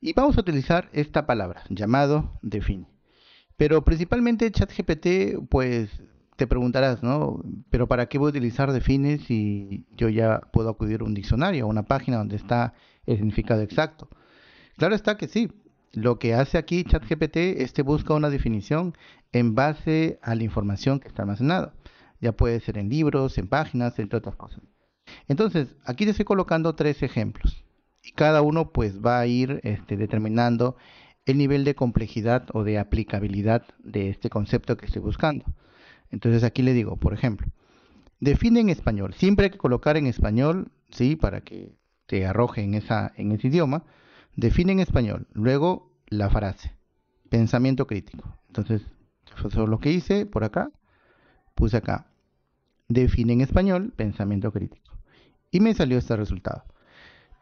Y vamos a utilizar esta palabra, llamado define. Pero principalmente ChatGPT, pues te preguntarás, ¿no? Pero ¿para qué voy a utilizar define si yo ya puedo acudir a un diccionario, a una página donde está el significado exacto? Claro está que sí. Lo que hace aquí ChatGPT es que busca una definición en base a la información que está almacenada. Ya puede ser en libros, en páginas, entre otras cosas. Entonces, aquí te estoy colocando tres ejemplos y cada uno pues va a ir este, determinando el nivel de complejidad o de aplicabilidad de este concepto que estoy buscando. Entonces aquí le digo, por ejemplo, define en español. Siempre hay que colocar en español, ¿sí? Para que te arroje en, esa, en ese idioma. Define en español. Luego la frase. Pensamiento crítico. Entonces, eso es lo que hice por acá. Puse acá. Define en español pensamiento crítico. Y me salió este resultado.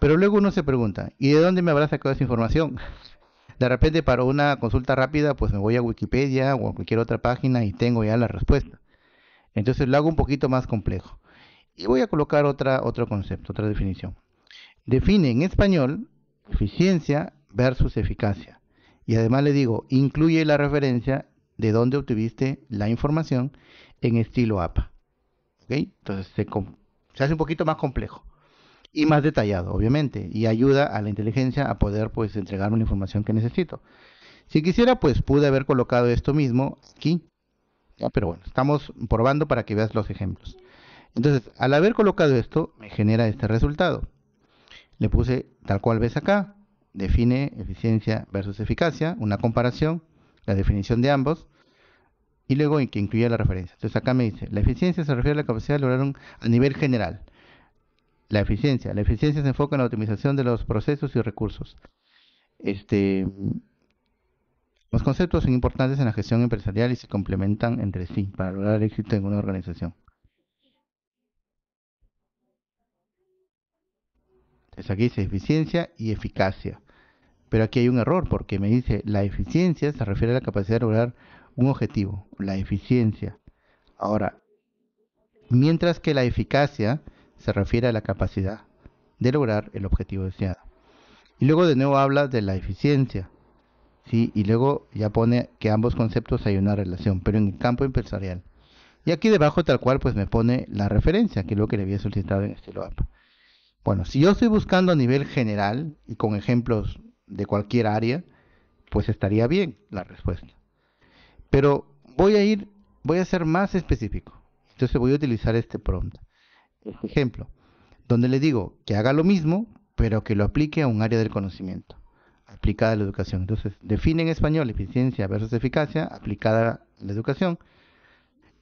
Pero luego uno se pregunta, ¿y de dónde me habrá sacado esa información? De repente para una consulta rápida, pues me voy a Wikipedia o a cualquier otra página y tengo ya la respuesta. Entonces lo hago un poquito más complejo. Y voy a colocar otra, otro concepto, otra definición. Define en español eficiencia versus eficacia. Y además le digo, incluye la referencia de dónde obtuviste la información en estilo APA. Entonces se hace un poquito más complejo y más detallado, obviamente, y ayuda a la inteligencia a poder pues entregarme la información que necesito. Si quisiera, pues pude haber colocado esto mismo aquí, pero bueno, estamos probando para que veas los ejemplos. Entonces, al haber colocado esto, me genera este resultado. Le puse tal cual ves acá, define eficiencia versus eficacia, una comparación, la definición de ambos, y luego en que incluya la referencia. Entonces acá me dice, la eficiencia se refiere a la capacidad de lograr un, a nivel general la eficiencia. La eficiencia se enfoca en la optimización de los procesos y recursos. Este, los conceptos son importantes en la gestión empresarial y se complementan entre sí para lograr éxito en una organización. Entonces aquí dice eficiencia y eficacia. Pero aquí hay un error porque me dice la eficiencia se refiere a la capacidad de lograr un objetivo, la eficiencia. Ahora, mientras que la eficacia se refiere a la capacidad de lograr el objetivo deseado. Y luego de nuevo habla de la eficiencia, ¿sí? y luego ya pone que ambos conceptos hay una relación, pero en el campo empresarial. Y aquí debajo tal cual pues me pone la referencia, que es lo que le había solicitado en este loap. Bueno, si yo estoy buscando a nivel general y con ejemplos de cualquier área, pues estaría bien la respuesta. Pero voy a ir, voy a ser más específico. Entonces voy a utilizar este prompt ejemplo, donde le digo que haga lo mismo, pero que lo aplique a un área del conocimiento, aplicada a la educación. Entonces, define en español eficiencia versus eficacia, aplicada a la educación.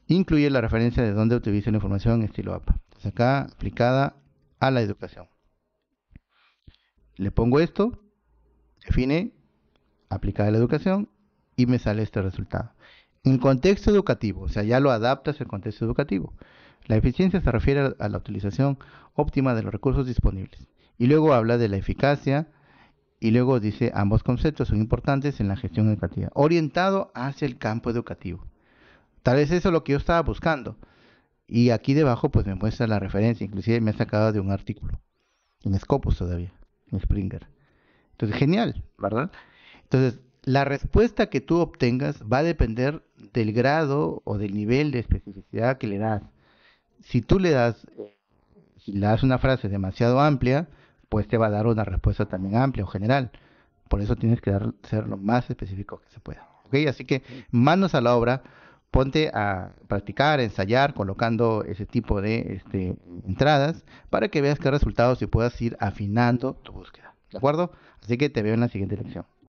Incluye la referencia de dónde utiliza la información en estilo APA. Entonces, acá, aplicada a la educación. Le pongo esto, define, aplicada a la educación, y me sale este resultado. En contexto educativo, o sea, ya lo adaptas al contexto educativo. La eficiencia se refiere a la utilización óptima de los recursos disponibles. Y luego habla de la eficacia y luego dice ambos conceptos son importantes en la gestión educativa, orientado hacia el campo educativo. Tal vez eso es lo que yo estaba buscando. Y aquí debajo pues me muestra la referencia, inclusive me ha sacado de un artículo, en Scopus todavía, en Springer. Entonces, genial, ¿verdad? Entonces, la respuesta que tú obtengas va a depender del grado o del nivel de especificidad que le das si tú le das, le das una frase demasiado amplia, pues te va a dar una respuesta también amplia o general. Por eso tienes que dar, ser lo más específico que se pueda. Así que manos a la obra, ponte a practicar, ensayar, colocando ese tipo de este, entradas para que veas qué resultados y puedas ir afinando tu búsqueda. ¿De acuerdo? Así que te veo en la siguiente lección.